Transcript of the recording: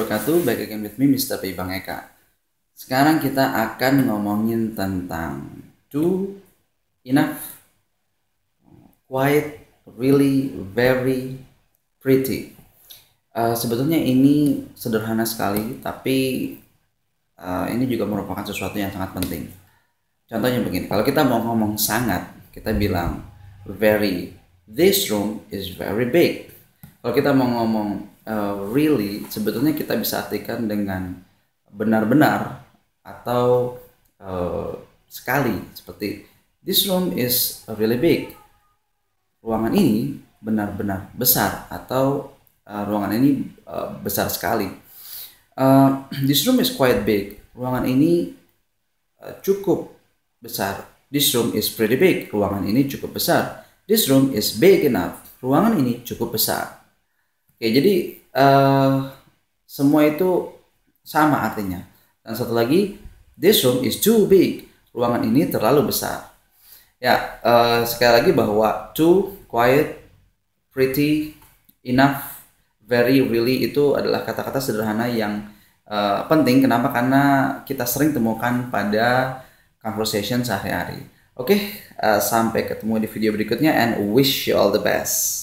wabarakatuh Back again with me Mr. P. Bang Eka Sekarang kita akan ngomongin tentang Do enough Quite really very pretty uh, Sebetulnya ini sederhana sekali Tapi uh, ini juga merupakan sesuatu yang sangat penting Contohnya begini Kalau kita mau ngomong sangat Kita bilang very This room is very big kalau kita mau ngomong uh, really, sebetulnya kita bisa artikan dengan benar-benar atau uh, sekali seperti this room is really big. Ruangan ini benar-benar besar atau uh, ruangan ini uh, besar sekali. Uh, this room is quite big. Ruangan ini uh, cukup besar. This room is pretty big. Ruangan ini cukup besar. This room is big enough. Ruangan ini cukup besar. Oke, jadi uh, semua itu sama artinya. Dan satu lagi, this room is too big. Ruangan ini terlalu besar. Ya, uh, sekali lagi bahwa too, quiet, pretty, enough, very, really itu adalah kata-kata sederhana yang uh, penting. Kenapa? Karena kita sering temukan pada conversation sehari-hari. Oke, okay, uh, sampai ketemu di video berikutnya and wish you all the best.